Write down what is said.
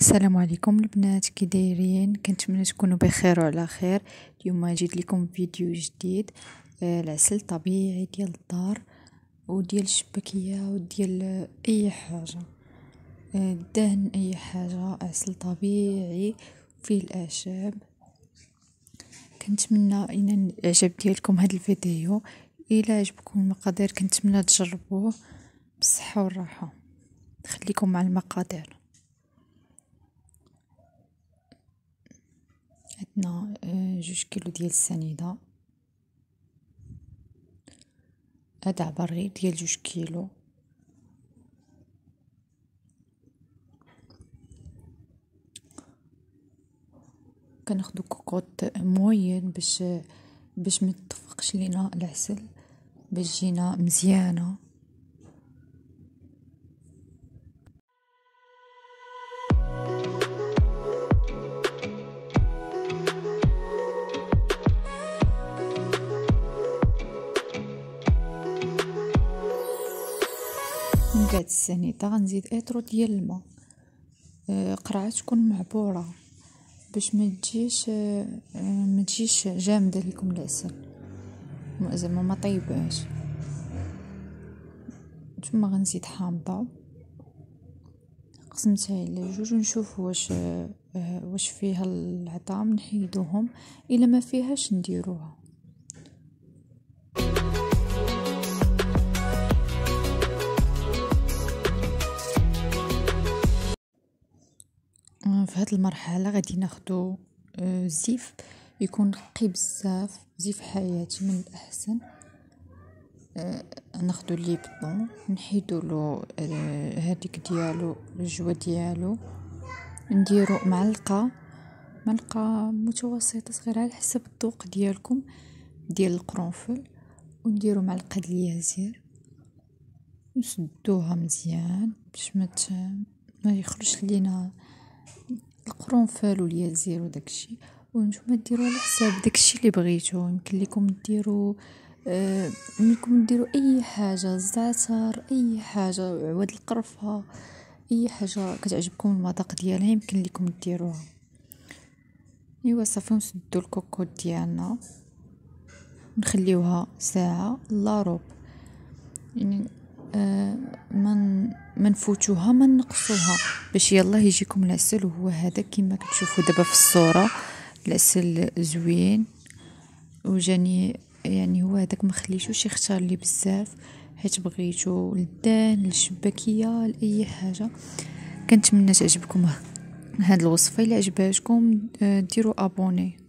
السلام عليكم البنات كي دايرين كنتمنى تكونوا بخير وعلى خير اليوم جيت لكم فيديو جديد آه، العسل طبيعي ديال الدار وديال الشباكيه وديال اي حاجه دهن آه، الدهن اي حاجه عسل طبيعي فيه الاعشاب كنتمنى ان الاعجاب ديالكم هذا الفيديو الى عجبكم المقادير كنتمنى تجربوه بالصحه والراحه خليكم مع المقادير جوج كيلو ديال السنيدة أدع برغيف ديال جوج كيلو كناخدو كوكوط موين باش باش متفقش لينا العسل باش تجينا مزيانه من بعد السنيده غنزيد اترو ديال الماء آه، قرعه تكون معبوره باش ما تجيش آه، ما تجيش جامده لكم العسل زعما ما طيباش ثم غنزيد حامضه قسمتها الى جوج ونشوف واش آه، واش فيها العظام نحيدوهم الا ما فيهاش نديروها في هاد المرحلة غادي ناخدو آه، زيف يكون نقي بزاف زيف حياتي من الاحسن آه، ناخدو نحيدو نحيدولو آه، هذيك ديالو الجوة ديالو نديرو معلقة معلقة متوسطة صغيرة على حسب الذوق ديالكم ديال القرنفل ونديرو معلقة ديال اليازير نسدوها مزيان باش ما ما يخرجش لينا القرنفل واليازير وداكشي وانتم ديروا على حساب داكشي اللي بغيتو يمكن لكم ديروا آه منكم ديروا اي حاجه الزعتر اي حاجه عواد القرفه اي حاجه كتعجبكم المذاق ديالها يمكن لكم ديروها ايوا صافي نسدو الكوكوط ديالنا نخليوها ساعه لاروب يعني آه من ما نفوتوها ما نقصوها باش يلا يجيكم العسل وهو هذا كما كتشوفوا دابا في الصوره العسل زوين وجاني يعني هو هذاك ما خليتوش يختار لي بزاف حيت بغيتو للدان للشباكيه لاي حاجه كنتمنى تعجبكم هاد الوصفه الا عجباتكم آه، ديروا ابوني